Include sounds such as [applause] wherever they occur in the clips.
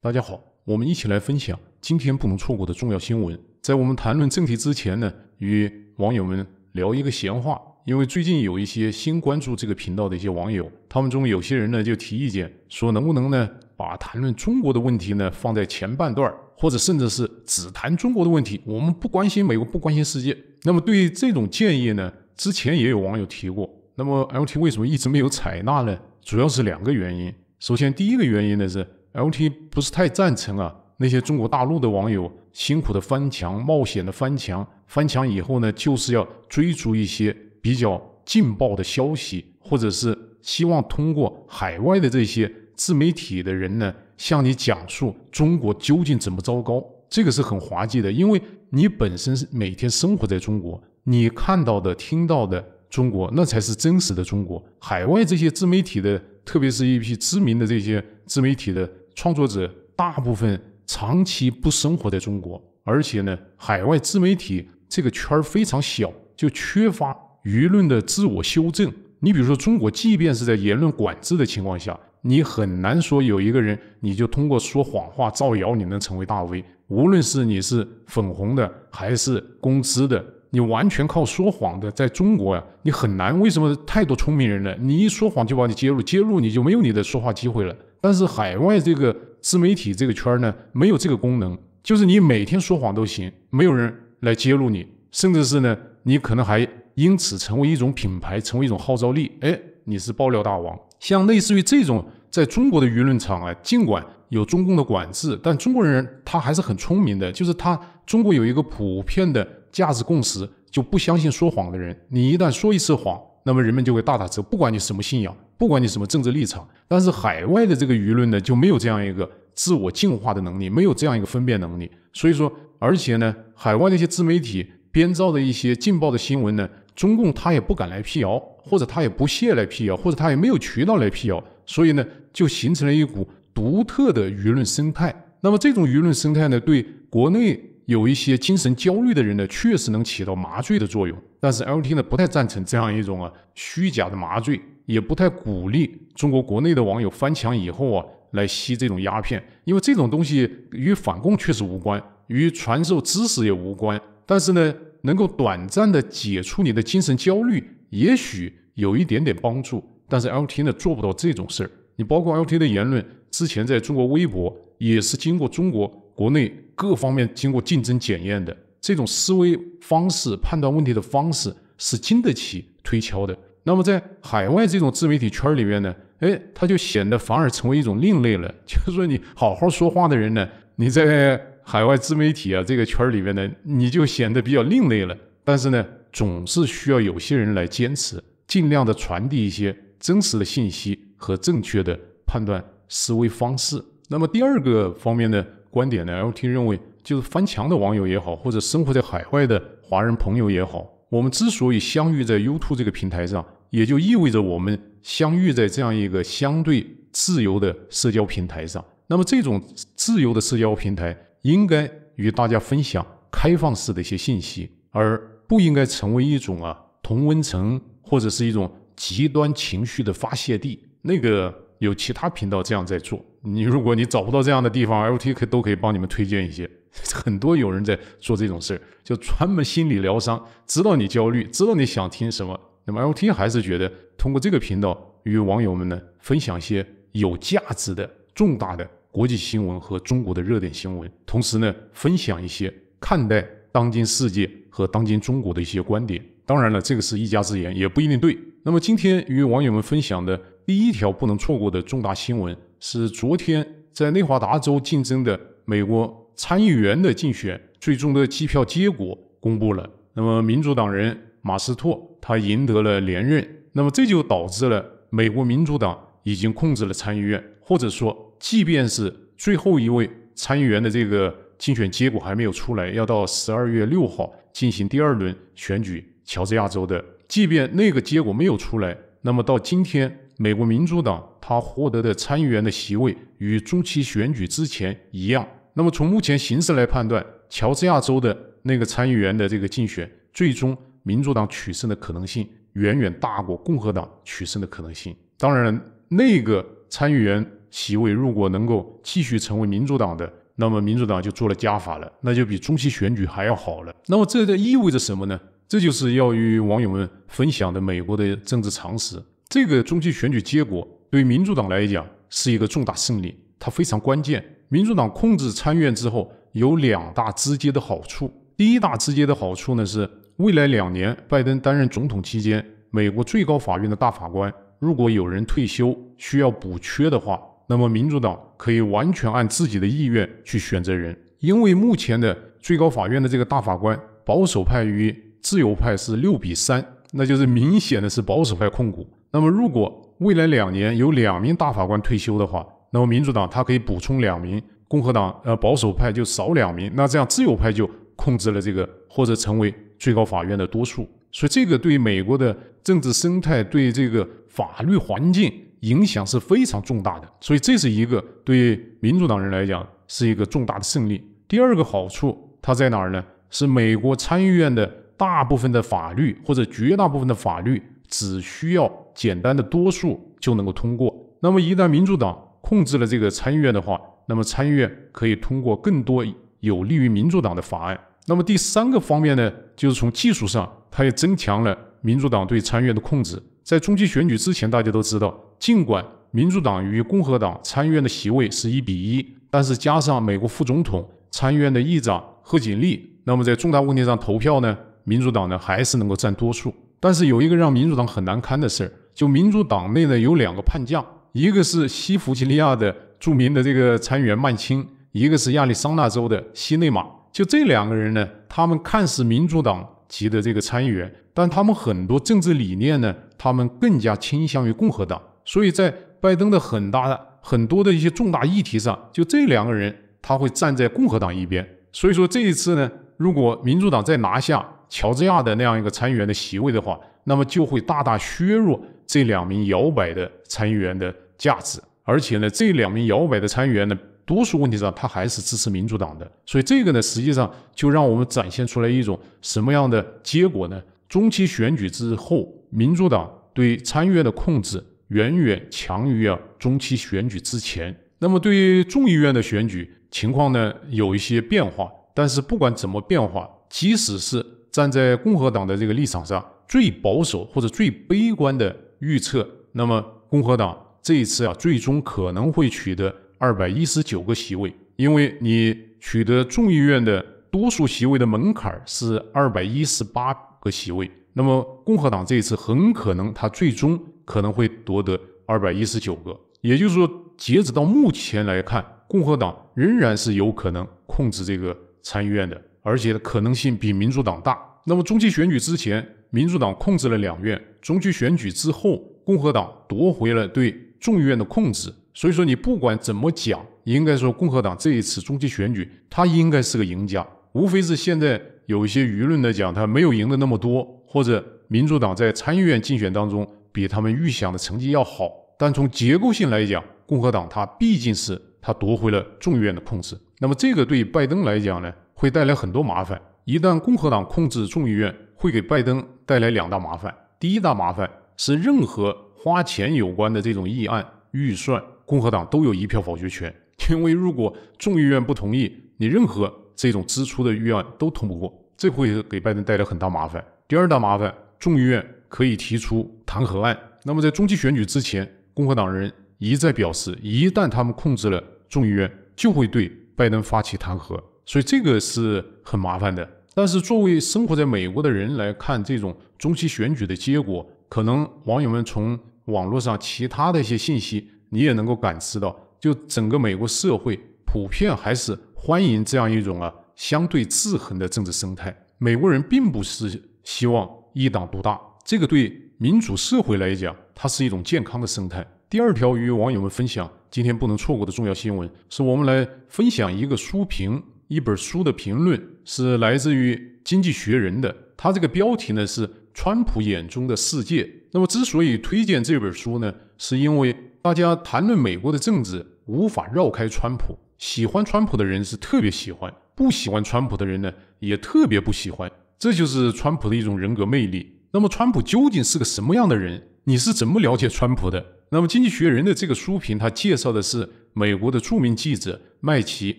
大家好，我们一起来分享今天不能错过的重要新闻。在我们谈论正题之前呢，与网友们聊一个闲话。因为最近有一些新关注这个频道的一些网友，他们中有些人呢就提意见，说能不能呢把谈论中国的问题呢放在前半段，或者甚至是只谈中国的问题。我们不关心美国，不关心世界。那么对于这种建议呢，之前也有网友提过。那么 L T 为什么一直没有采纳呢？主要是两个原因。首先，第一个原因呢是。L.T. 不是太赞成啊，那些中国大陆的网友辛苦的翻墙、冒险的翻墙，翻墙以后呢，就是要追逐一些比较劲爆的消息，或者是希望通过海外的这些自媒体的人呢，向你讲述中国究竟怎么糟糕。这个是很滑稽的，因为你本身是每天生活在中国，你看到的、听到的中国，那才是真实的中国。海外这些自媒体的，特别是一批知名的这些。自媒体的创作者大部分长期不生活在中国，而且呢，海外自媒体这个圈儿非常小，就缺乏舆论的自我修正。你比如说，中国即便是在言论管制的情况下，你很难说有一个人，你就通过说谎话造谣，你能成为大 V。无论是你是粉红的还是公知的，你完全靠说谎的，在中国呀，你很难。为什么太多聪明人了？你一说谎就把你揭露，揭露你就没有你的说话机会了。但是海外这个自媒体这个圈呢，没有这个功能，就是你每天说谎都行，没有人来揭露你，甚至是呢，你可能还因此成为一种品牌，成为一种号召力。哎，你是爆料大王。像类似于这种在中国的舆论场啊，尽管有中共的管制，但中国人他还是很聪明的，就是他中国有一个普遍的价值共识，就不相信说谎的人。你一旦说一次谎，那么人们就会大打折，不管你什么信仰。不管你什么政治立场，但是海外的这个舆论呢，就没有这样一个自我净化的能力，没有这样一个分辨能力。所以说，而且呢，海外那些自媒体编造的一些劲爆的新闻呢，中共他也不敢来辟谣，或者他也不屑来辟谣，或者他也没有渠道来辟谣。所以呢，就形成了一股独特的舆论生态。那么这种舆论生态呢，对国内有一些精神焦虑的人呢，确实能起到麻醉的作用。但是 L T 呢，不太赞成这样一种啊虚假的麻醉。也不太鼓励中国国内的网友翻墙以后啊，来吸这种鸦片，因为这种东西与反共确实无关，与传授知识也无关。但是呢，能够短暂的解除你的精神焦虑，也许有一点点帮助。但是 L T 呢，做不到这种事儿。你包括 L T 的言论，之前在中国微博也是经过中国国内各方面经过竞争检验的，这种思维方式、判断问题的方式是经得起推敲的。那么在海外这种自媒体圈里面呢，哎，他就显得反而成为一种另类了。[laughs] 就是说，你好好说话的人呢，你在海外自媒体啊这个圈里面呢，你就显得比较另类了。但是呢，总是需要有些人来坚持，尽量的传递一些真实的信息和正确的判断思维方式。那么第二个方面的观点呢，L T 认为，就是翻墙的网友也好，或者生活在海外的华人朋友也好，我们之所以相遇在 YouTube 这个平台上。也就意味着我们相遇在这样一个相对自由的社交平台上。那么，这种自由的社交平台应该与大家分享开放式的一些信息，而不应该成为一种啊同温层或者是一种极端情绪的发泄地。那个有其他频道这样在做。你如果你找不到这样的地方，LT 可都可以帮你们推荐一些。[laughs] 很多有人在做这种事儿，就专门心理疗伤，知道你焦虑，知道你想听什么。那么 L.T 还是觉得通过这个频道与网友们呢分享一些有价值的、重大的国际新闻和中国的热点新闻，同时呢分享一些看待当今世界和当今中国的一些观点。当然了，这个是一家之言，也不一定对。那么今天与网友们分享的第一条不能错过的重大新闻是，昨天在内华达州竞争的美国参议员的竞选最终的计票结果公布了。那么民主党人马斯托。他赢得了连任，那么这就导致了美国民主党已经控制了参议院，或者说，即便是最后一位参议员的这个竞选结果还没有出来，要到十二月六号进行第二轮选举。乔治亚州的，即便那个结果没有出来，那么到今天，美国民主党他获得的参议员的席位与中期选举之前一样。那么从目前形势来判断，乔治亚州的那个参议员的这个竞选最终。民主党取胜的可能性远远大过共和党取胜的可能性。当然，那个参议员席位如果能够继续成为民主党的，那么民主党就做了加法了，那就比中期选举还要好了。那么这这意味着什么呢？这就是要与网友们分享的美国的政治常识。这个中期选举结果对民主党来讲是一个重大胜利，它非常关键。民主党控制参院之后有两大直接的好处。第一大直接的好处呢是。未来两年，拜登担任总统期间，美国最高法院的大法官，如果有人退休需要补缺的话，那么民主党可以完全按自己的意愿去选择人。因为目前的最高法院的这个大法官，保守派与自由派是六比三，那就是明显的是保守派控股。那么如果未来两年有两名大法官退休的话，那么民主党他可以补充两名，共和党呃保守派就少两名，那这样自由派就控制了这个或者成为。最高法院的多数，所以这个对美国的政治生态、对这个法律环境影响是非常重大的。所以这是一个对民主党人来讲是一个重大的胜利。第二个好处它在哪儿呢？是美国参议院的大部分的法律或者绝大部分的法律只需要简单的多数就能够通过。那么一旦民主党控制了这个参议院的话，那么参议院可以通过更多有利于民主党的法案。那么第三个方面呢？就是从技术上，它也增强了民主党对参议院的控制。在中期选举之前，大家都知道，尽管民主党与共和党参议院的席位是一比一，但是加上美国副总统、参议院的议长贺锦丽，那么在重大问题上投票呢，民主党呢还是能够占多数。但是有一个让民主党很难堪的事儿，就民主党内呢有两个叛将，一个是西弗吉尼亚的著名的这个参议员曼青，一个是亚利桑那州的西内马。就这两个人呢，他们看似民主党籍的这个参议员，但他们很多政治理念呢，他们更加倾向于共和党。所以在拜登的很大的很多的一些重大议题上，就这两个人他会站在共和党一边。所以说这一次呢，如果民主党再拿下乔治亚的那样一个参议员的席位的话，那么就会大大削弱这两名摇摆的参议员的价值。而且呢，这两名摇摆的参议员呢。多数问题上，他还是支持民主党的，所以这个呢，实际上就让我们展现出来一种什么样的结果呢？中期选举之后，民主党对参议院的控制远远强于啊中期选举之前。那么，对于众议院的选举情况呢，有一些变化，但是不管怎么变化，即使是站在共和党的这个立场上，最保守或者最悲观的预测，那么共和党这一次啊，最终可能会取得。二百一十九个席位，因为你取得众议院的多数席位的门槛是二百一十八个席位。那么共和党这一次很可能，他最终可能会夺得二百一十九个。也就是说，截止到目前来看，共和党仍然是有可能控制这个参议院的，而且可能性比民主党大。那么中期选举之前，民主党控制了两院；中期选举之后，共和党夺回了对众议院的控制。所以说，你不管怎么讲，应该说共和党这一次中期选举，他应该是个赢家。无非是现在有一些舆论的讲他没有赢的那么多，或者民主党在参议院竞选当中比他们预想的成绩要好。但从结构性来讲，共和党他毕竟是他夺回了众议院的控制。那么这个对拜登来讲呢，会带来很多麻烦。一旦共和党控制众议院，会给拜登带来两大麻烦。第一大麻烦是任何花钱有关的这种议案预算。共和党都有一票否决权，[laughs] 因为如果众议院不同意，你任何这种支出的预案都通不过，这会给拜登带来很大麻烦。第二大麻烦，众议院可以提出弹劾案。那么在中期选举之前，共和党人一再表示，一旦他们控制了众议院，就会对拜登发起弹劾，所以这个是很麻烦的。但是作为生活在美国的人来看，这种中期选举的结果，可能网友们从网络上其他的一些信息。你也能够感知到，就整个美国社会普遍还是欢迎这样一种啊相对制衡的政治生态。美国人并不是希望一党独大，这个对民主社会来讲，它是一种健康的生态。第二条与网友们分享今天不能错过的重要新闻，是我们来分享一个书评，一本书的评论是来自于《经济学人》的。它这个标题呢是《川普眼中的世界》。那么之所以推荐这本书呢，是因为。大家谈论美国的政治，无法绕开川普。喜欢川普的人是特别喜欢，不喜欢川普的人呢，也特别不喜欢。这就是川普的一种人格魅力。那么，川普究竟是个什么样的人？你是怎么了解川普的？那么，《经济学人》的这个书评，他介绍的是美国的著名记者麦奇·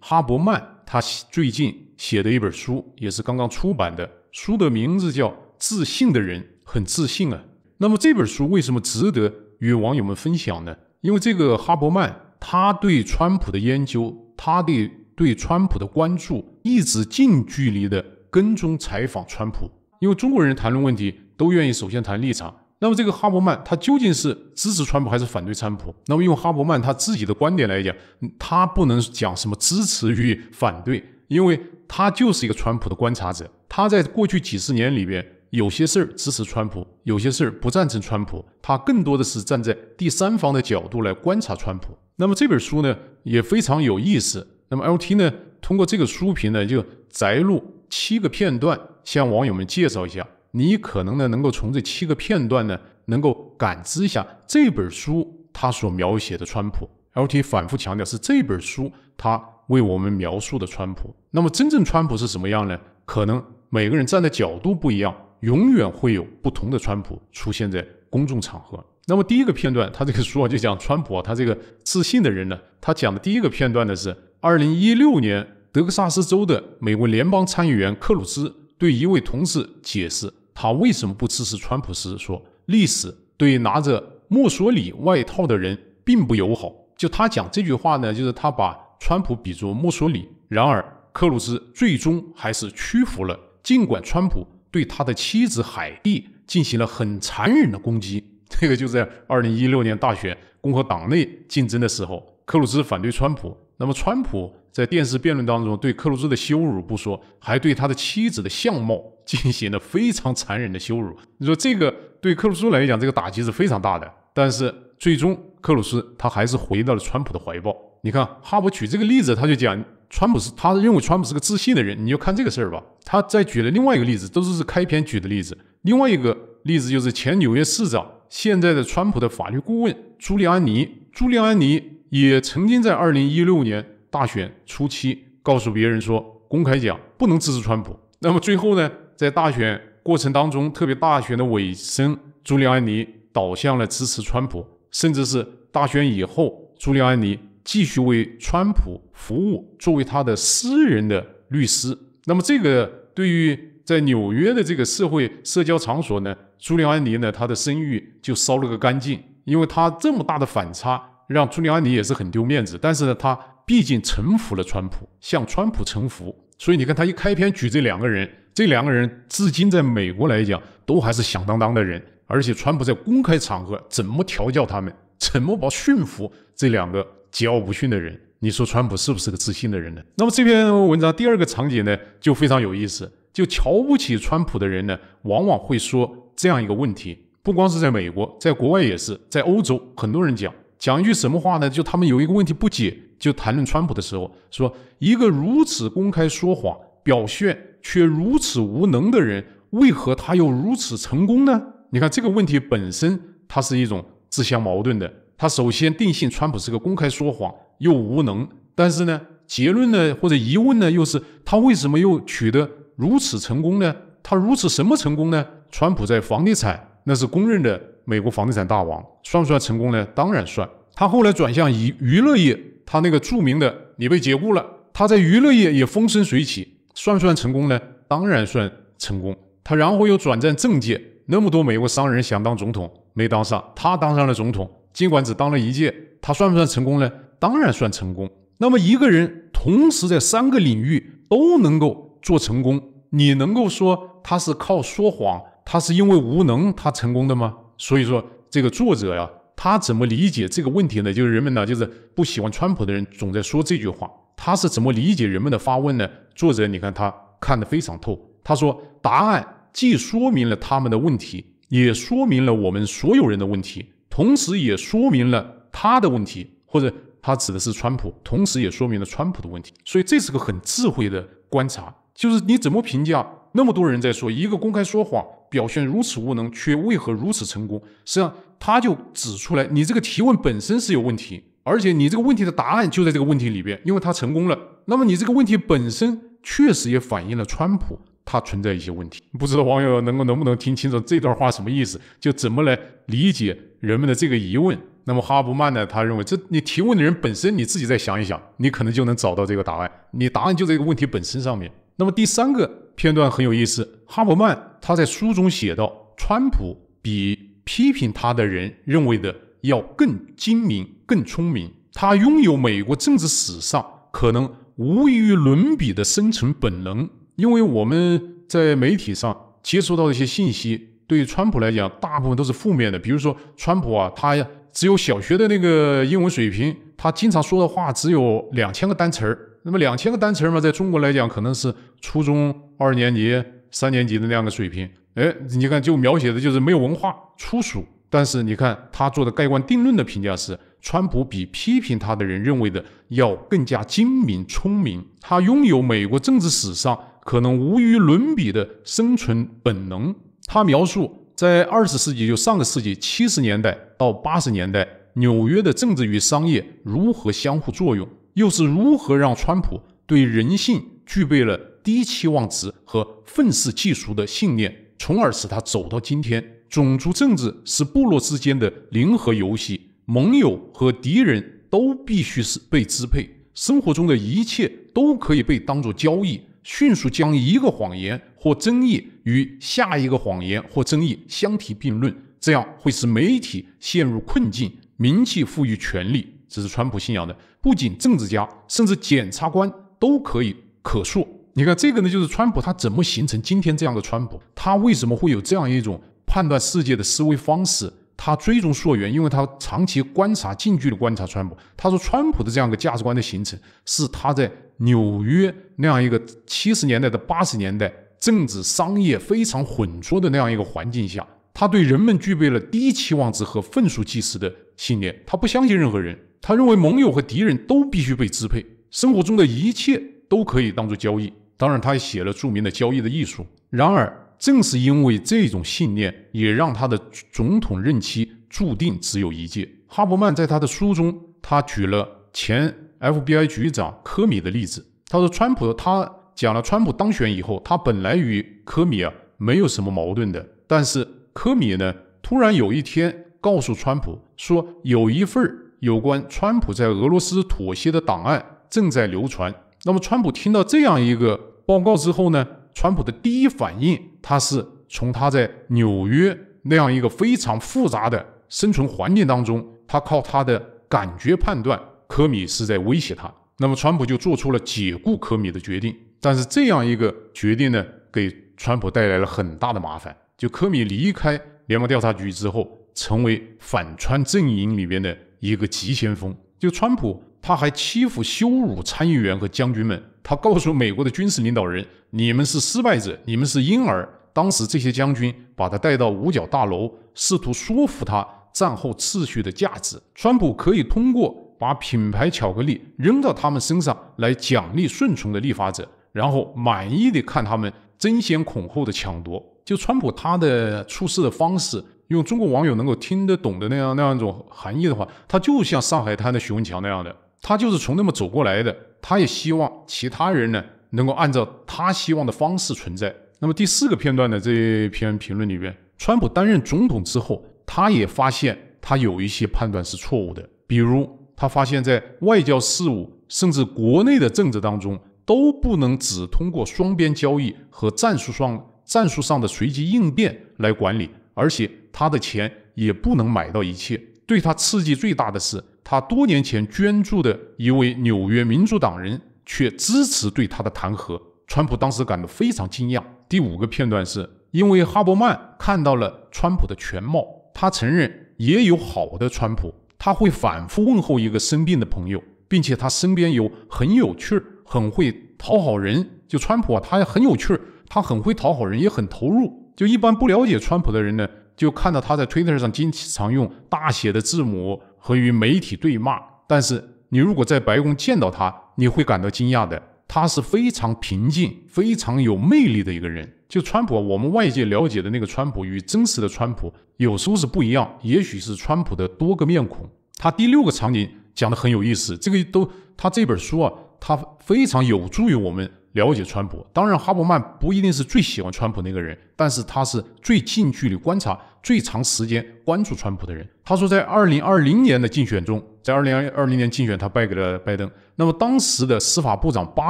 哈伯曼，他最近写的一本书，也是刚刚出版的。书的名字叫《自信的人》，很自信啊。那么，这本书为什么值得？与网友们分享呢，因为这个哈伯曼他对川普的研究，他的对川普的关注，一直近距离的跟踪采访川普。因为中国人谈论问题都愿意首先谈立场，那么这个哈伯曼他究竟是支持川普还是反对川普？那么用哈伯曼他自己的观点来讲，他不能讲什么支持与反对，因为他就是一个川普的观察者，他在过去几十年里边。有些事儿支持川普，有些事儿不赞成川普，他更多的是站在第三方的角度来观察川普。那么这本书呢也非常有意思。那么 LT 呢通过这个书评呢就摘录七个片段，向网友们介绍一下。你可能呢能够从这七个片段呢能够感知一下这本书它所描写的川普。LT 反复强调是这本书它为我们描述的川普。那么真正川普是什么样呢？可能每个人站的角度不一样。永远会有不同的川普出现在公众场合。那么第一个片段，他这个说就讲川普，他这个自信的人呢，他讲的第一个片段呢是二零一六年德克萨斯州的美国联邦参议员克鲁兹对一位同事解释他为什么不支持川普时说：“历史对拿着墨索里外套的人并不友好。”就他讲这句话呢，就是他把川普比作墨索里。然而克鲁兹最终还是屈服了，尽管川普。对他的妻子海蒂进行了很残忍的攻击。这个就在二零一六年大选共和党内竞争的时候，克鲁兹反对川普。那么川普在电视辩论当中对克鲁兹的羞辱不说，还对他的妻子的相貌 [laughs] 进行了非常残忍的羞辱。你说这个对克鲁兹来讲，这个打击是非常大的。但是，最终，克鲁斯他还是回到了川普的怀抱。你看，哈伯举这个例子，他就讲川普是，他认为川普是个自信的人。你就看这个事儿吧。他在举了另外一个例子，都是是开篇举的例子。另外一个例子就是前纽约市长，现在的川普的法律顾问朱利安尼。朱利安尼也曾经在二零一六年大选初期告诉别人说，公开讲不能支持川普。那么最后呢，在大选过程当中，特别大选的尾声，朱利安尼倒向了支持川普。甚至是大选以后，朱利安尼继续为川普服务，作为他的私人的律师。那么，这个对于在纽约的这个社会社交场所呢，朱利安尼呢，他的声誉就烧了个干净。因为他这么大的反差，让朱利安尼也是很丢面子。但是，呢，他毕竟臣服了川普，向川普臣服。所以，你看他一开篇举这两个人，这两个人至今在美国来讲都还是响当当的人。而且川普在公开场合怎么调教他们，怎么把驯服这两个桀骜不驯的人？你说川普是不是个自信的人呢？那么这篇文章第二个场景呢，就非常有意思。就瞧不起川普的人呢，往往会说这样一个问题：不光是在美国，在国外也是，在欧洲，很多人讲讲一句什么话呢？就他们有一个问题不解，就谈论川普的时候，说一个如此公开说谎、表现却如此无能的人，为何他又如此成功呢？你看这个问题本身，它是一种自相矛盾的。他首先定性川普是个公开说谎又无能，但是呢，结论呢或者疑问呢，又是他为什么又取得如此成功呢？他如此什么成功呢？川普在房地产那是公认的美国房地产大王，算不算成功呢？当然算。他后来转向娱娱乐业，他那个著名的“你被解雇了”，他在娱乐业也风生水起，算不算成功呢？当然算成功。他然后又转战政界。那么多美国商人想当总统没当上，他当上了总统，尽管只当了一届，他算不算成功呢？当然算成功。那么一个人同时在三个领域都能够做成功，你能够说他是靠说谎，他是因为无能他成功的吗？所以说这个作者呀，他怎么理解这个问题呢？就是人们呢，就是不喜欢川普的人总在说这句话，他是怎么理解人们的发问呢？作者你看他看得非常透，他说答案。既说明了他们的问题，也说明了我们所有人的问题，同时也说明了他的问题，或者他指的是川普，同时也说明了川普的问题。所以这是个很智慧的观察，就是你怎么评价？那么多人在说一个公开说谎，表现如此无能，却为何如此成功？实际上，他就指出来，你这个提问本身是有问题，而且你这个问题的答案就在这个问题里边，因为他成功了。那么你这个问题本身确实也反映了川普。他存在一些问题，不知道网友能够能不能听清楚这段话什么意思，就怎么来理解人们的这个疑问。那么哈布曼呢？他认为，这你提问的人本身你自己再想一想，你可能就能找到这个答案。你答案就在这个问题本身上面。那么第三个片段很有意思，哈布曼他在书中写到，川普比批评他的人认为的要更精明、更聪明，他拥有美国政治史上可能无与伦比的生存本能。因为我们在媒体上接收到的一些信息，对川普来讲，大部分都是负面的。比如说，川普啊，他呀只有小学的那个英文水平，他经常说的话只有两千个单词儿。那么两千个单词儿嘛，在中国来讲，可能是初中二年级、三年级的那样的水平。哎，你看，就描写的就是没有文化、粗俗。但是你看他做的盖棺定论的评价是：川普比批评他的人认为的要更加精明、聪明。他拥有美国政治史上。可能无与伦比的生存本能。他描述在二十世纪，就上个世纪七十年代到八十年代，纽约的政治与商业如何相互作用，又是如何让川普对人性具备了低期望值和愤世嫉俗的信念，从而使他走到今天。种族政治是部落之间的零和游戏，盟友和敌人都必须是被支配。生活中的一切都可以被当做交易。迅速将一个谎言或争议与下一个谎言或争议相提并论，这样会使媒体陷入困境，名气赋予权力，这是川普信仰的。不仅政治家，甚至检察官都可以可塑。你看这个呢，就是川普他怎么形成今天这样的川普，他为什么会有这样一种判断世界的思维方式？他追踪溯源，因为他长期观察、近距离观察川普。他说，川普的这样一个价值观的形成，是他在纽约那样一个七十年代的八十年代政治、商业非常混浊的那样一个环境下，他对人们具备了低期望值和愤数即时的信念。他不相信任何人，他认为盟友和敌人都必须被支配，生活中的一切都可以当做交易。当然，他也写了著名的《交易的艺术》。然而，正是因为这种信念，也让他的总统任期注定只有一届。哈伯曼在他的书中，他举了前 FBI 局长科米的例子。他说，川普他讲了川普当选以后，他本来与科米啊没有什么矛盾的，但是科米呢，突然有一天告诉川普说，有一份有关川普在俄罗斯妥协的档案正在流传。那么川普听到这样一个报告之后呢，川普的第一反应。他是从他在纽约那样一个非常复杂的生存环境当中，他靠他的感觉判断科米是在威胁他，那么川普就做出了解雇科米的决定。但是这样一个决定呢，给川普带来了很大的麻烦。就科米离开联邦调查局之后，成为反川阵营里边的一个急先锋。就川普他还欺负羞辱参议员和将军们。他告诉美国的军事领导人：“你们是失败者，你们是婴儿。”当时这些将军把他带到五角大楼，试图说服他战后秩序的价值。川普可以通过把品牌巧克力扔到他们身上来奖励顺从的立法者，然后满意的看他们争先恐后的抢夺。就川普他的出事的方式，用中国网友能够听得懂的那样那样一种含义的话，他就像上海滩的徐文强那样的，他就是从那么走过来的。他也希望其他人呢能够按照他希望的方式存在。那么第四个片段的这篇评论里边，川普担任总统之后，他也发现他有一些判断是错误的，比如他发现，在外交事务甚至国内的政治当中，都不能只通过双边交易和战术上战术上的随机应变来管理，而且他的钱也不能买到一切。对他刺激最大的是，他多年前捐助的一位纽约民主党人却支持对他的弹劾。川普当时感到非常惊讶。第五个片段是因为哈伯曼看到了川普的全貌，他承认也有好的川普。他会反复问候一个生病的朋友，并且他身边有很有趣、很会讨好人。就川普啊，他很有趣，他很会讨好人，也很投入。就一般不了解川普的人呢。就看到他在 Twitter 上经常用大写的字母和与媒体对骂，但是你如果在白宫见到他，你会感到惊讶的。他是非常平静、非常有魅力的一个人。就川普，我们外界了解的那个川普与真实的川普有时候是不一样，也许是川普的多个面孔。他第六个场景讲的很有意思，这个都他这本书啊。他非常有助于我们了解川普。当然，哈伯曼不一定是最喜欢川普那个人，但是他是最近距离观察、最长时间关注川普的人。他说，在二零二零年的竞选中，在二零二二零年竞选，他败给了拜登。那么，当时的司法部长巴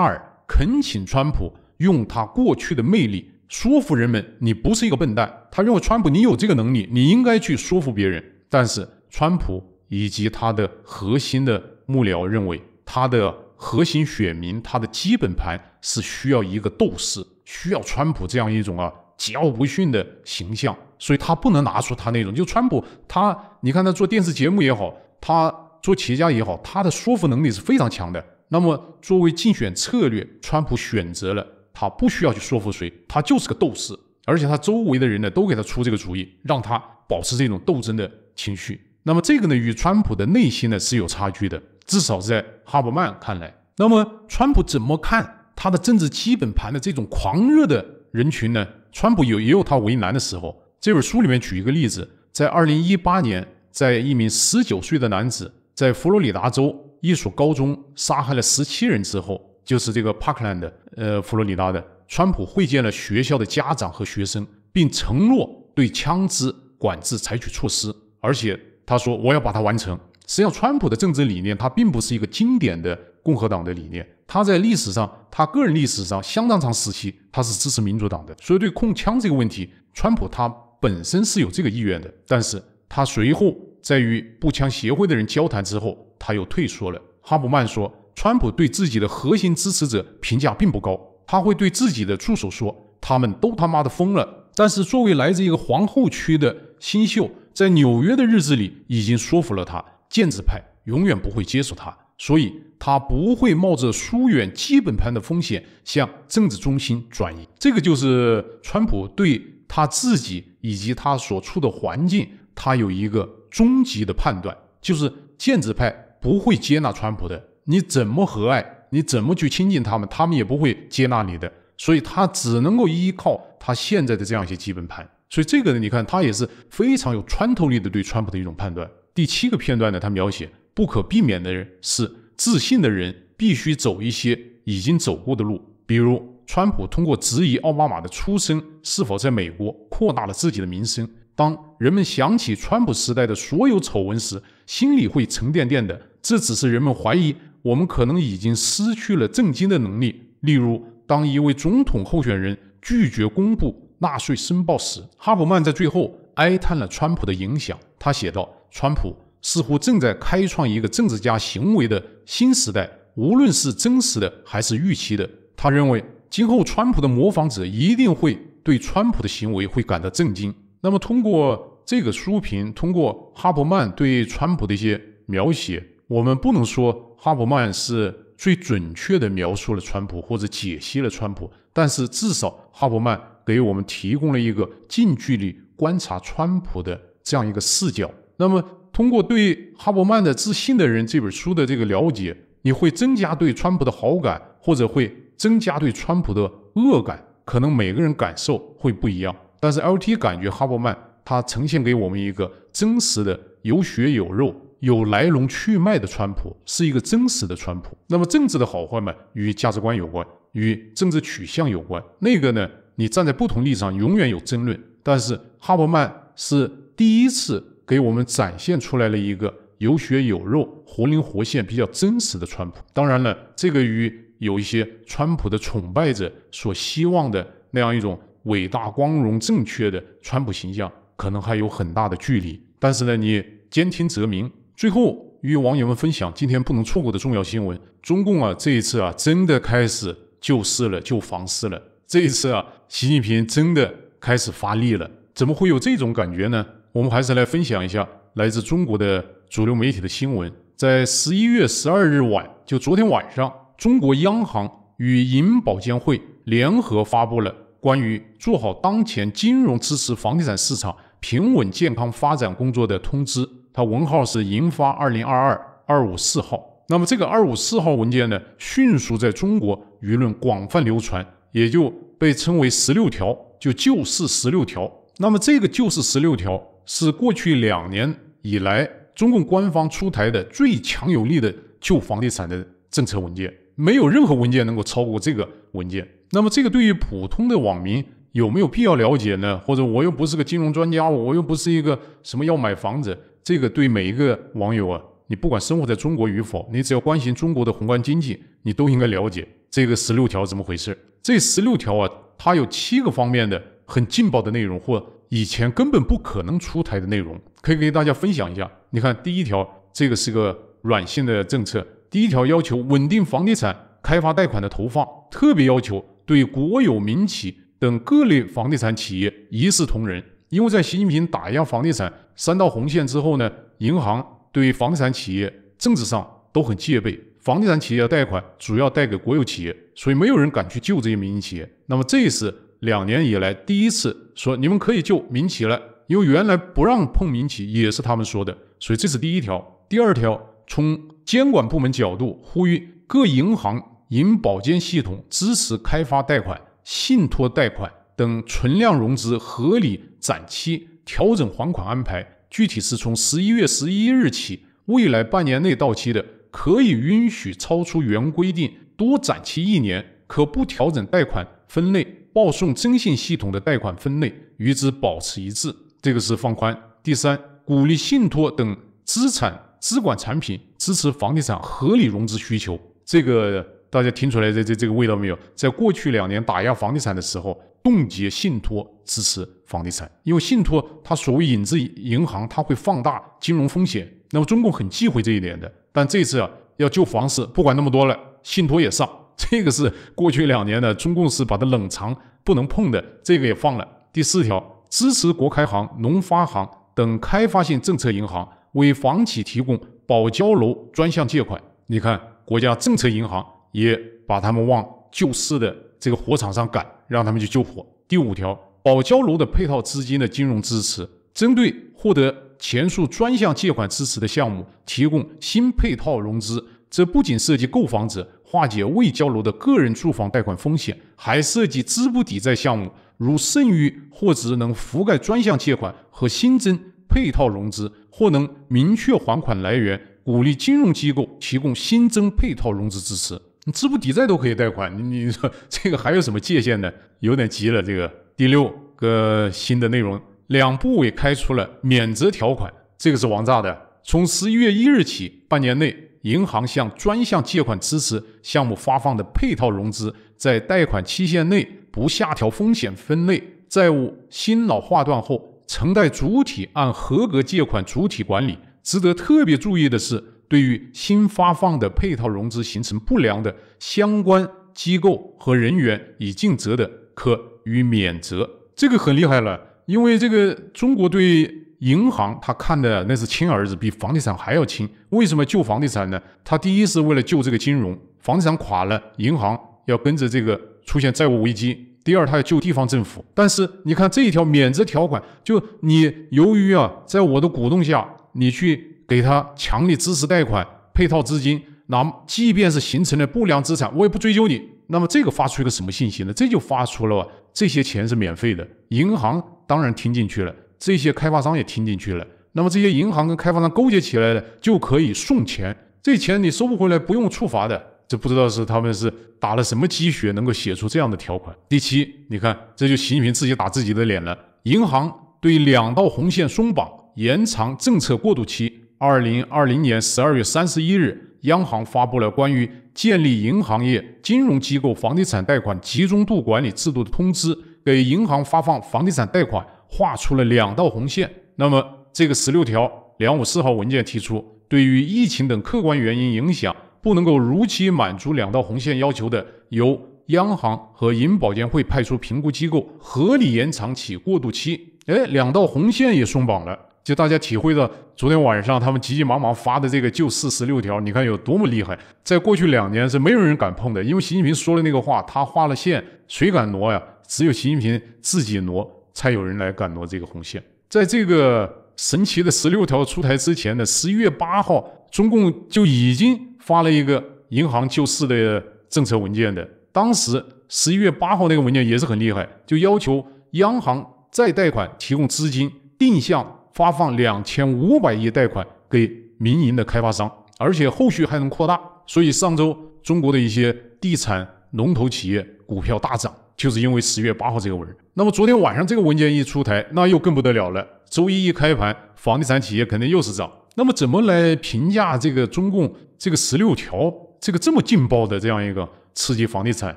尔恳请川普用他过去的魅力说服人们：“你不是一个笨蛋。”他认为川普你有这个能力，你应该去说服别人。但是，川普以及他的核心的幕僚认为他的。核心选民他的基本盘是需要一个斗士，需要川普这样一种啊桀骜不驯的形象，所以他不能拿出他那种就川普他，你看他做电视节目也好，他做企业家也好，他的说服能力是非常强的。那么作为竞选策略，川普选择了他不需要去说服谁，他就是个斗士，而且他周围的人呢都给他出这个主意，让他保持这种斗争的情绪。那么这个呢与川普的内心呢是有差距的。至少在哈伯曼看来，那么川普怎么看他的政治基本盘的这种狂热的人群呢？川普有也有他为难的时候。这本书里面举一个例子，在二零一八年，在一名十九岁的男子在佛罗里达州一所高中杀害了十七人之后，就是这个 Parkland，呃，佛罗里达的川普会见了学校的家长和学生，并承诺对枪支管制采取措施，而且他说我要把它完成。实际上，川普的政治理念它并不是一个经典的共和党的理念。他在历史上，他个人历史上相当长时期，他是支持民主党的。所以，对控枪这个问题，川普他本身是有这个意愿的。但是他随后在与步枪协会的人交谈之后，他又退缩了。哈布曼说，川普对自己的核心支持者评价并不高，他会对自己的助手说：“他们都他妈的疯了。”但是，作为来自一个皇后区的新秀，在纽约的日子里已经说服了他。建制派永远不会接受他，所以他不会冒着疏远基本盘的风险向政治中心转移。这个就是川普对他自己以及他所处的环境，他有一个终极的判断，就是建制派不会接纳川普的。你怎么和蔼，你怎么去亲近他们，他们也不会接纳你的。所以，他只能够依靠他现在的这样一些基本盘。所以，这个呢，你看他也是非常有穿透力的对川普的一种判断。第七个片段呢？他描写不可避免的人是自信的人，必须走一些已经走过的路。比如，川普通过质疑奥巴马的出生是否在美国，扩大了自己的名声。当人们想起川普时代的所有丑闻时，心里会沉甸甸的。这只是人们怀疑我们可能已经失去了震惊的能力。例如，当一位总统候选人拒绝公布纳税申报时，哈伯曼在最后哀叹了川普的影响。他写道。川普似乎正在开创一个政治家行为的新时代，无论是真实的还是预期的。他认为，今后川普的模仿者一定会对川普的行为会感到震惊。那么，通过这个书评，通过哈伯曼对川普的一些描写，我们不能说哈伯曼是最准确的描述了川普或者解析了川普，但是至少哈伯曼给我们提供了一个近距离观察川普的这样一个视角。那么，通过对哈伯曼的《自信的人》这本书的这个了解，你会增加对川普的好感，或者会增加对川普的恶感。可能每个人感受会不一样。但是，LT 感觉哈伯曼他呈现给我们一个真实的、有血有肉、有来龙去脉的川普，是一个真实的川普。那么，政治的好坏嘛，与价值观有关，与政治取向有关。那个呢，你站在不同立场，永远有争论。但是，哈伯曼是第一次。给我们展现出来了一个有血有肉、活灵活现、比较真实的川普。当然了，这个与有一些川普的崇拜者所希望的那样一种伟大、光荣、正确的川普形象，可能还有很大的距离。但是呢，你兼听则明。最后与网友们分享今天不能错过的重要新闻：中共啊，这一次啊，真的开始救市了，救房市了。这一次啊，习近平真的开始发力了。怎么会有这种感觉呢？我们还是来分享一下来自中国的主流媒体的新闻。在十一月十二日晚，就昨天晚上，中国央行与银保监会联合发布了关于做好当前金融支持房地产市场平稳健康发展工作的通知。它文号是银发二零二二二五四号。那么这个二五四号文件呢，迅速在中国舆论广泛流传，也就被称为“十六条”，就就是十六条。那么这个就是十六条。是过去两年以来中共官方出台的最强有力的救房地产的政策文件，没有任何文件能够超过这个文件。那么，这个对于普通的网民有没有必要了解呢？或者我又不是个金融专家，我又不是一个什么要买房子，这个对每一个网友啊，你不管生活在中国与否，你只要关心中国的宏观经济，你都应该了解这个十六条怎么回事。这十六条啊，它有七个方面的很劲爆的内容或。以前根本不可能出台的内容，可以给大家分享一下。你看，第一条，这个是个软性的政策。第一条要求稳定房地产开发贷款的投放，特别要求对国有民企等各类房地产企业一视同仁。因为在习近平打压房地产三道红线之后呢，银行对房地产企业政治上都很戒备，房地产企业的贷款主要贷给国有企业，所以没有人敢去救这些民营企业。那么，这是两年以来第一次。说你们可以救民企了，因为原来不让碰民企也是他们说的，所以这是第一条。第二条，从监管部门角度呼吁各银行银保监系统支持开发贷款、信托贷款等存量融资合理展期，调整还款安排。具体是从十一月十一日起，未来半年内到期的，可以允许超出原规定多展期一年，可不调整贷款分类。报送征信系统的贷款分类与之保持一致，这个是放宽。第三，鼓励信托等资产资管产品支持房地产合理融资需求，这个大家听出来这这这个味道没有？在过去两年打压房地产的时候，冻结信托支持房地产，因为信托它所谓引资银行，它会放大金融风险，那么中共很忌讳这一点的。但这次啊，要救房市，不管那么多了，信托也上。这个是过去两年的中共是把它冷藏不能碰的，这个也放了。第四条，支持国开行、农发行等开发性政策银行为房企提供保交楼专项借款。你看，国家政策银行也把他们往救市的这个火场上赶，让他们去救火。第五条，保交楼的配套资金的金融支持，针对获得前述专项借款支持的项目，提供新配套融资。这不仅涉及购房者。化解未交楼的个人住房贷款风险，还涉及资不抵债项目，如剩余货值能覆盖专项借款和新增配套融资，或能明确还款来源，鼓励金融机构提供新增配套融资支持。资不抵债都可以贷款，你说 [laughs] 这个还有什么界限呢？有点急了。这个第六个新的内容，两部委开出了免责条款，这个是王炸的。从十一月一日起，半年内。银行向专项借款支持项目发放的配套融资，在贷款期限内不下调风险分类；债务新老划断后，承贷主体按合格借款主体管理。值得特别注意的是，对于新发放的配套融资形成不良的相关机构和人员已尽责的，可予免责。这个很厉害了，因为这个中国对。银行他看的那是亲儿子，比房地产还要亲。为什么救房地产呢？他第一是为了救这个金融，房地产垮了，银行要跟着这个出现债务危机。第二，他要救地方政府。但是你看这一条免责条款，就你由于啊，在我的鼓动下，你去给他强力支持贷款、配套资金，那么即便是形成了不良资产，我也不追究你。那么这个发出一个什么信息呢？这就发出了这些钱是免费的。银行当然听进去了。这些开发商也听进去了，那么这些银行跟开发商勾结起来了，就可以送钱。这钱你收不回来，不用处罚的。这不知道是他们是打了什么鸡血，能够写出这样的条款。第七，你看，这就习近平自己打自己的脸了。银行对两道红线松绑，延长政策过渡期。二零二零年十二月三十一日，央行发布了关于建立银行业金融机构房地产贷款集中度管理制度的通知，给银行发放房地产贷款。画出了两道红线，那么这个十六条两五四号文件提出，对于疫情等客观原因影响，不能够如期满足两道红线要求的，由央行和银保监会派出评估机构合理延长其过渡期。哎，两道红线也松绑了，就大家体会到昨天晚上他们急急忙忙发的这个救市十六条，你看有多么厉害！在过去两年是没有人敢碰的，因为习近平说的那个话，他画了线，谁敢挪呀？只有习近平自己挪。才有人来敢挪这个红线。在这个神奇的十六条出台之前的十一月八号，中共就已经发了一个银行救市的政策文件的。当时十一月八号那个文件也是很厉害，就要求央行再贷款提供资金定向发放两千五百亿贷款给民营的开发商，而且后续还能扩大。所以上周中国的一些地产龙头企业股票大涨。就是因为十月八号这个文那么昨天晚上这个文件一出台，那又更不得了了。周一一开盘，房地产企业肯定又是涨。那么怎么来评价这个中共这个十六条这个这么劲爆的这样一个刺激房地产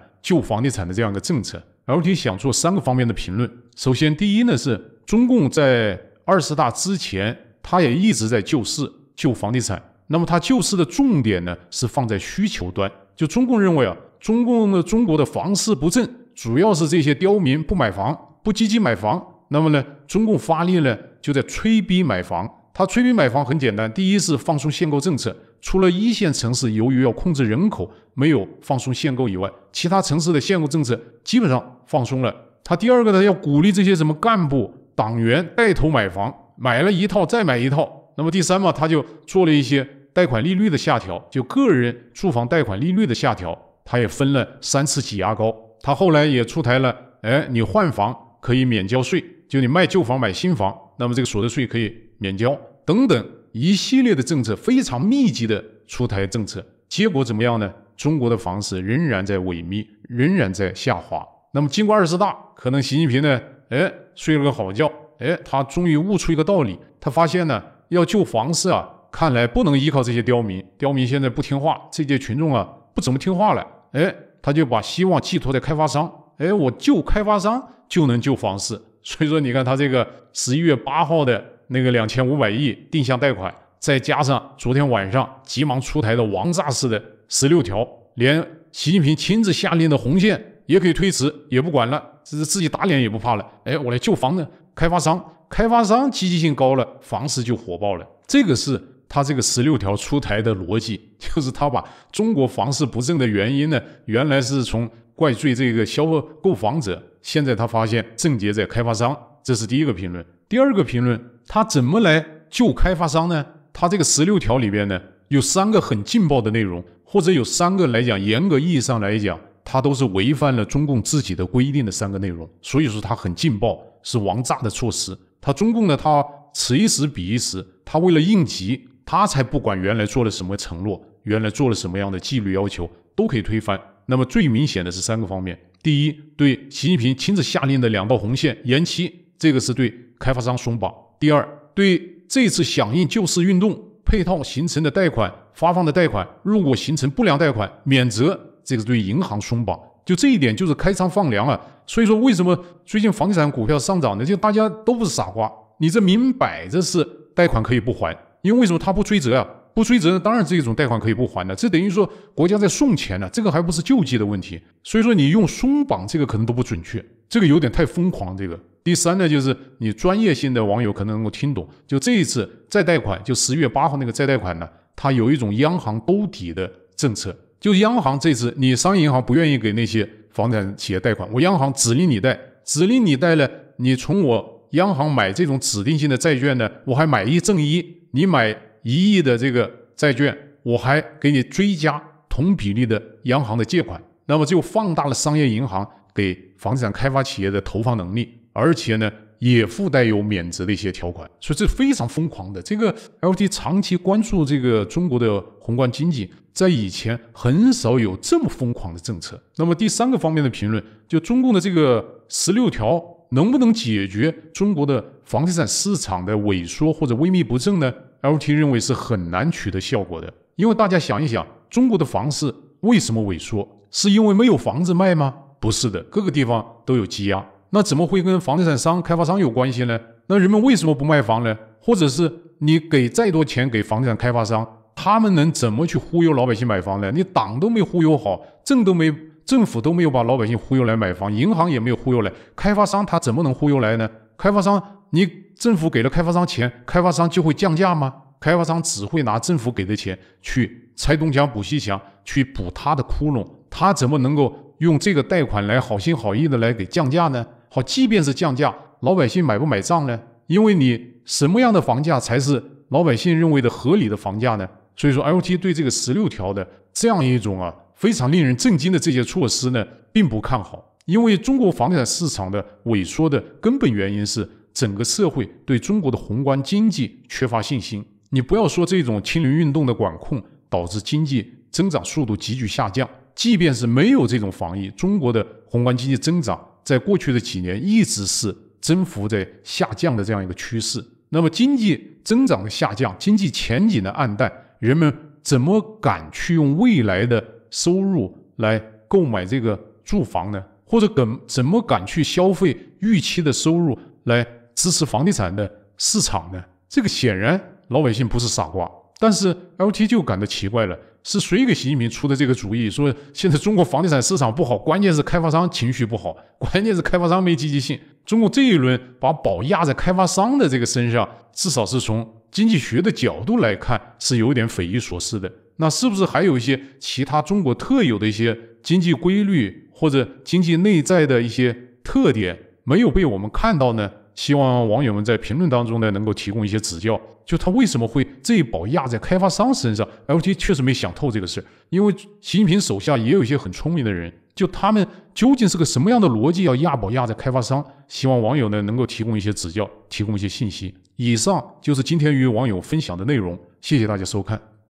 救房地产的这样一个政策？L T 想做三个方面的评论。首先，第一呢是中共在二十大之前，他也一直在救市、救房地产。那么他救市的重点呢是放在需求端。就中共认为啊，中共的中国的房市不振。主要是这些刁民不买房，不积极买房，那么呢，中共发力呢就在催逼买房。他催逼买房很简单，第一是放松限购政策，除了一线城市由于要控制人口，没有放松限购以外，其他城市的限购政策基本上放松了。他第二个呢，要鼓励这些什么干部党员带头买房，买了一套再买一套。那么第三嘛，他就做了一些贷款利率的下调，就个人住房贷款利率的下调，他也分了三次挤牙膏。他后来也出台了，哎，你换房可以免交税，就你卖旧房买新房，那么这个所得税可以免交，等等一系列的政策，非常密集的出台政策。结果怎么样呢？中国的房市仍然在萎靡，仍然在下滑。那么经过二十大，可能习近平呢，哎，睡了个好觉，哎，他终于悟出一个道理，他发现呢，要救房市啊，看来不能依靠这些刁民，刁民现在不听话，这些群众啊不怎么听话了，哎。他就把希望寄托在开发商，哎，我救开发商就能救房市。[laughs] 所以说，你看他这个十一月八号的那个两千五百亿定向贷款，再加上昨天晚上急忙出台的王炸式的十六条，连习近平亲自下令的红线也可以推迟，也不管了，这是自己打脸也不怕了。哎，我来救房子，开发商，开发商积极性高了，房市就火爆了。这个是。他这个十六条出台的逻辑，[laughs] 就是他把中国房市不正的原因呢，原来是从怪罪这个消费购房者，现在他发现症结在开发商，这是第一个评论。第二个评论，他怎么来救开发商呢？他这个十六条里边呢，有三个很劲爆的内容，或者有三个来讲，严格意义上来讲，他都是违反了中共自己的规定的三个内容，所以说他很劲爆，是王炸的措施。他中共呢，他此一时彼一时，他为了应急。他才不管原来做了什么承诺，原来做了什么样的纪律要求，都可以推翻。那么最明显的是三个方面：第一，对习近平亲自下令的两道红线延期，这个是对开发商松绑；第二，对这次响应救市运动配套形成的贷款发放的贷款，如果形成不良贷款免责，这个对银行松绑。就这一点就是开仓放粮啊！所以说，为什么最近房地产股票上涨呢？就大家都不是傻瓜，你这明摆着是贷款可以不还。因为为什么他不追责啊？不追责当然，这一种贷款可以不还的，这等于说国家在送钱呢。这个还不是救济的问题，所以说你用松绑这个可能都不准确，这个有点太疯狂。这个第三呢，就是你专业性的网友可能能够听懂，就这一次再贷款，就十月八号那个再贷款呢，它有一种央行兜底的政策，就央行这次你商业银行不愿意给那些房产企业贷款，我央行指令你贷，指令你贷了，你从我央行买这种指定性的债券呢，我还买一赠一。你买一亿的这个债券，我还给你追加同比例的央行的借款，那么就放大了商业银行给房地产开发企业的投放能力，而且呢，也附带有免责的一些条款，所以这非常疯狂的。这个 L.T 长期关注这个中国的宏观经济，在以前很少有这么疯狂的政策。那么第三个方面的评论，就中共的这个十六条。能不能解决中国的房地产市场的萎缩或者萎靡不振呢？LT 认为是很难取得效果的，因为大家想一想，中国的房市为什么萎缩？是因为没有房子卖吗？不是的，各个地方都有积压，那怎么会跟房地产商、开发商有关系呢？那人们为什么不卖房呢？或者是你给再多钱给房地产开发商，他们能怎么去忽悠老百姓买房呢？你党都没忽悠好，政都没。政府都没有把老百姓忽悠来买房，银行也没有忽悠来，开发商他怎么能忽悠来呢？开发商，你政府给了开发商钱，开发商就会降价吗？开发商只会拿政府给的钱去拆东墙补西墙，去补他的窟窿，他怎么能够用这个贷款来好心好意的来给降价呢？好，即便是降价，老百姓买不买账呢？因为你什么样的房价才是老百姓认为的合理的房价呢？所以说，L T 对这个十六条的这样一种啊。非常令人震惊的这些措施呢，并不看好，因为中国房地产市场的萎缩的根本原因是整个社会对中国的宏观经济缺乏信心。你不要说这种清零运动的管控导致经济增长速度急剧下降，即便是没有这种防疫，中国的宏观经济增长在过去的几年一直是增幅在下降的这样一个趋势。那么经济增长的下降，经济前景的暗淡，人们怎么敢去用未来的？收入来购买这个住房呢，或者敢怎么敢去消费预期的收入来支持房地产的市场呢？这个显然老百姓不是傻瓜，但是 L T 就感到奇怪了：是谁给习近平出的这个主意？说现在中国房地产市场不好，关键是开发商情绪不好，关键是开发商没积极性。中国这一轮把宝压在开发商的这个身上，至少是从经济学的角度来看，是有点匪夷所思的。那是不是还有一些其他中国特有的一些经济规律或者经济内在的一些特点没有被我们看到呢？希望网友们在评论当中呢能够提供一些指教。就他为什么会这宝压在开发商身上？L t 确实没想透这个事儿，因为习近平手下也有一些很聪明的人，就他们究竟是个什么样的逻辑要压宝压在开发商？希望网友呢能够提供一些指教，提供一些信息。以上就是今天与网友分享的内容，谢谢大家收看。